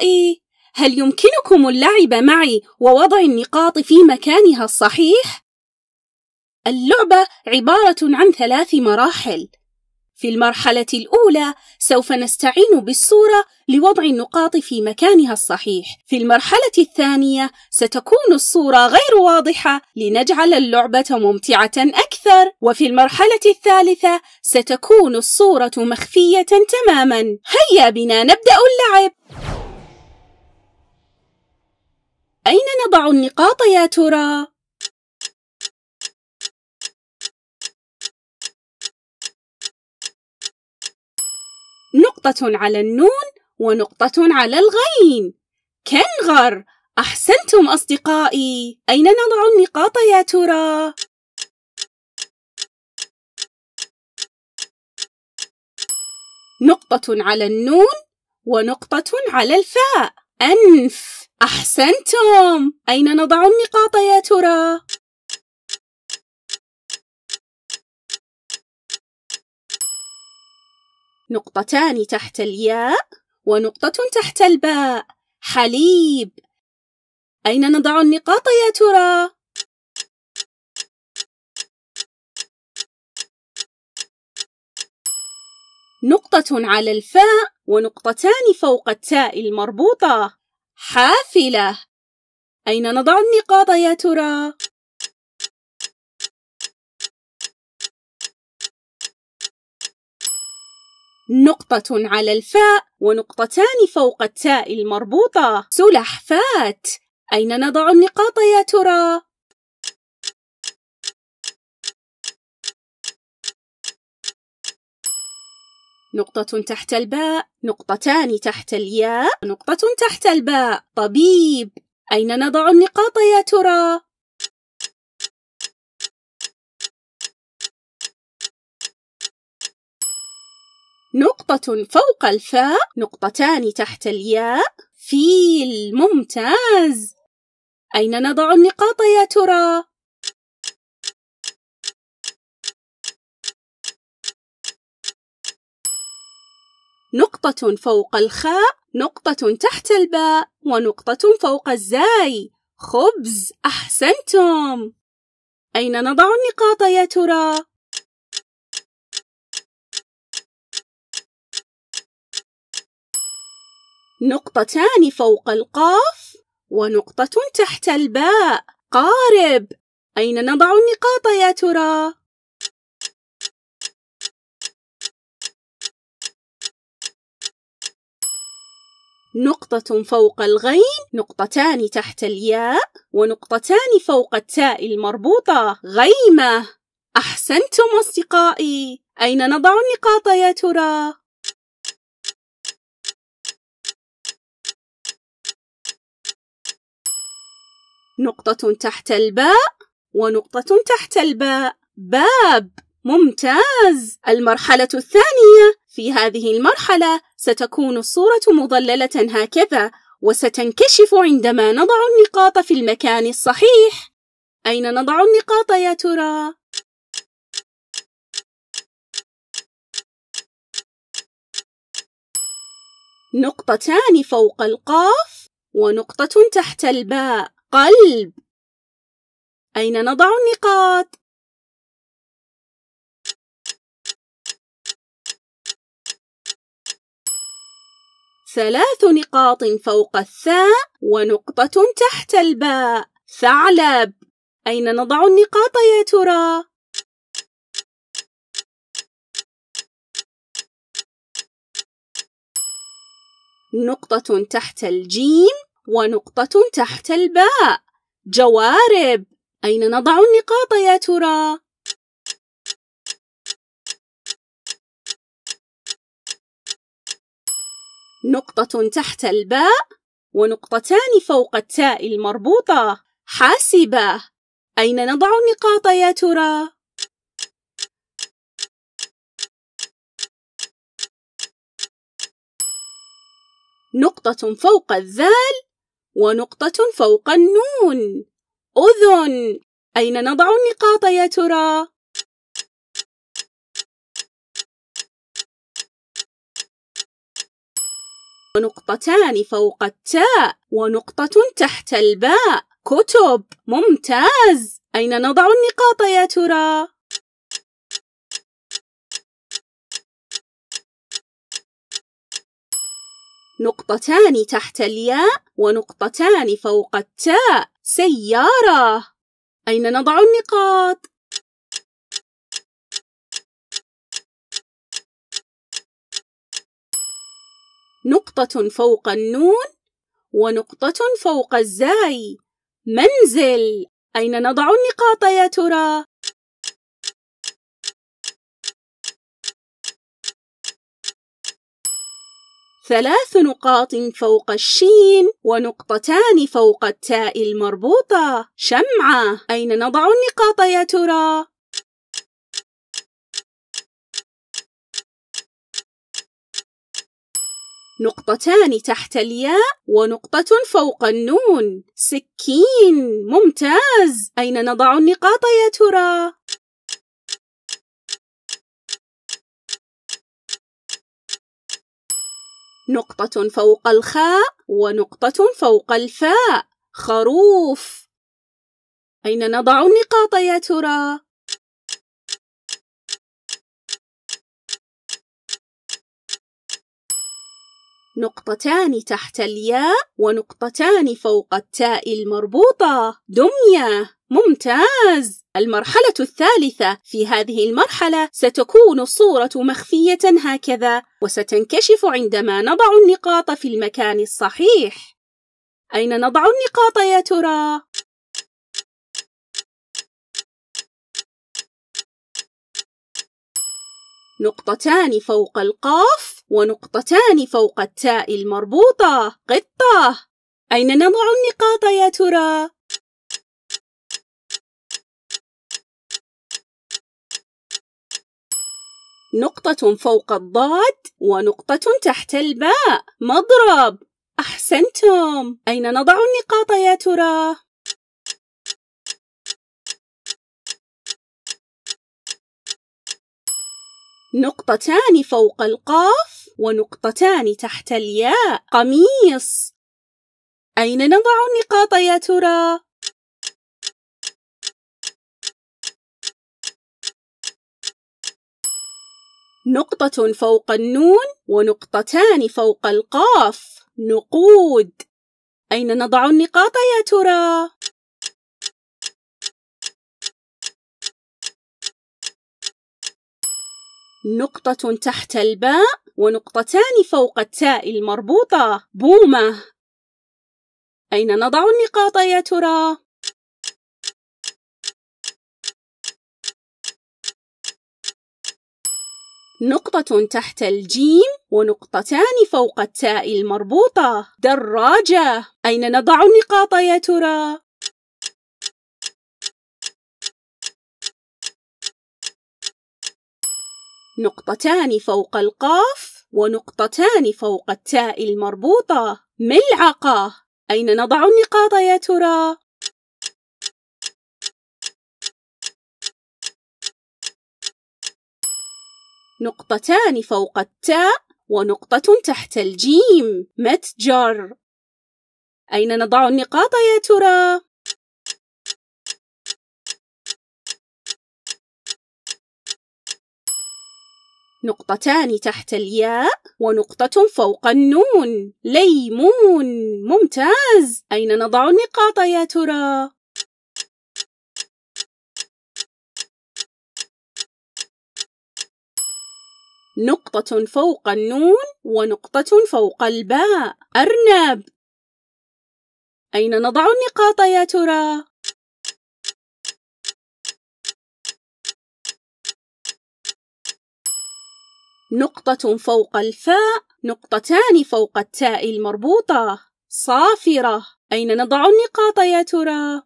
رأيي هل يمكنكم اللعب معي ووضع النقاط في مكانها الصحيح؟ اللعبة عبارة عن ثلاث مراحل في المرحلة الأولى سوف نستعين بالصورة لوضع النقاط في مكانها الصحيح في المرحلة الثانية ستكون الصورة غير واضحة لنجعل اللعبة ممتعة أكثر وفي المرحلة الثالثة ستكون الصورة مخفية تماما هيا بنا نبدأ اللعب أين نضع النقاط يا ترى؟ نقطة على النون ونقطة على الغين كنغر أحسنتم أصدقائي أين نضع النقاط يا ترى؟ نقطة على النون ونقطة على الفاء أنف أحسنتم أين نضع النقاط يا ترى؟ نقطتان تحت الياء ونقطة تحت الباء حليب أين نضع النقاط يا ترى؟ نقطة على الفاء ونقطتان فوق التاء المربوطة حافلة أين نضع النقاط يا ترى؟ نقطة على الفاء ونقطتان فوق التاء المربوطة سلحفات أين نضع النقاط يا ترى؟ نقطة تحت الباء نقطتان تحت الياء نقطة تحت الباء طبيب أين نضع النقاط يا ترى؟ نقطة فوق الفاء نقطتان تحت الياء فيل ممتاز أين نضع النقاط يا ترى؟ نقطة فوق الخاء نقطة تحت الباء ونقطة فوق الزاي خبز أحسنتم أين نضع النقاط يا ترى؟ نقطتان فوق القاف ونقطة تحت الباء قارب أين نضع النقاط يا ترى؟ نقطة فوق الغين نقطتان تحت الياء ونقطتان فوق التاء المربوطة غيمة أحسنتم أصدقائي أين نضع النقاط يا ترى؟ نقطة تحت الباء ونقطة تحت الباء باب ممتاز المرحلة الثانية في هذه المرحلة ستكون الصورة مظللة هكذا وستنكشف عندما نضع النقاط في المكان الصحيح أين نضع النقاط يا ترى؟ نقطتان فوق القاف ونقطة تحت الباء قلب أين نضع النقاط؟ ثلاث نقاط فوق الثاء ونقطة تحت الباء ثعلب أين نضع النقاط يا ترى؟ نقطة تحت الجيم ونقطة تحت الباء جوارب أين نضع النقاط يا ترى؟ نقطة تحت الباء ونقطتان فوق التاء المربوطة حاسبة أين نضع النقاط يا ترى؟ نقطة فوق الذال ونقطة فوق النون أذن أين نضع النقاط يا ترى؟ ونقطتان فوق التاء ونقطة تحت الباء كتب ممتاز أين نضع النقاط يا ترى؟ نقطتان تحت الياء ونقطتان فوق التاء سيارة أين نضع النقاط؟ نقطة فوق النون ونقطة فوق الزاي منزل أين نضع النقاط يا ترى؟ ثلاث نقاط فوق الشين ونقطتان فوق التاء المربوطة شمعة أين نضع النقاط يا ترى؟ نقطتان تحت الياء ونقطة فوق النون سكين ممتاز أين نضع النقاط يا ترى؟ نقطة فوق الخاء ونقطة فوق الفاء خروف أين نضع النقاط يا ترى؟ نقطتان تحت الياء ونقطتان فوق التاء المربوطة دمية ممتاز المرحلة الثالثة في هذه المرحلة ستكون الصورة مخفية هكذا وستنكشف عندما نضع النقاط في المكان الصحيح أين نضع النقاط يا ترى؟ نقطتان فوق القاف ونقطتان فوق التاء المربوطة قطة أين نضع النقاط يا ترى؟ نقطة فوق الضاد ونقطة تحت الباء مضرب أحسنتم أين نضع النقاط يا ترى؟ نقطتان فوق القاف ونقطتان تحت الياء قميص أين نضع النقاط يا ترى؟ نقطة فوق النون ونقطتان فوق القاف نقود أين نضع النقاط يا ترى؟ نقطة تحت الباء ونقطتان فوق التاء المربوطة بومة أين نضع النقاط يا ترى؟ نقطة تحت الجيم ونقطتان فوق التاء المربوطة دراجة أين نضع النقاط يا ترى؟ نقطتان فوق القاف ونقطتان فوق التاء المربوطة ملعقة أين نضع النقاط يا ترى؟ نقطتان فوق التاء ونقطة تحت الجيم متجر أين نضع النقاط يا ترى؟ نقطتان تحت الياء ونقطة فوق النون ليمون ممتاز أين نضع النقاط يا ترى؟ نقطة فوق النون ونقطة فوق الباء أرنب أين نضع النقاط يا ترى؟ نقطة فوق الفاء نقطتان فوق التاء المربوطة صافرة أين نضع النقاط يا ترى؟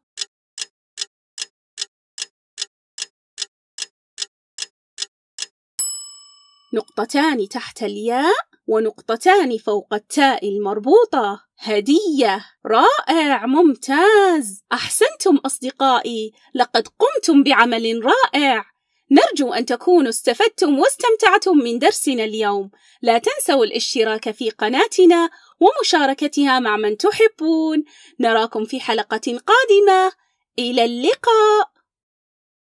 نقطتان تحت الياء ونقطتان فوق التاء المربوطة هدية رائع ممتاز أحسنتم أصدقائي لقد قمتم بعمل رائع نرجو أن تكونوا استفدتم واستمتعتم من درسنا اليوم لا تنسوا الاشتراك في قناتنا ومشاركتها مع من تحبون نراكم في حلقة قادمة إلى اللقاء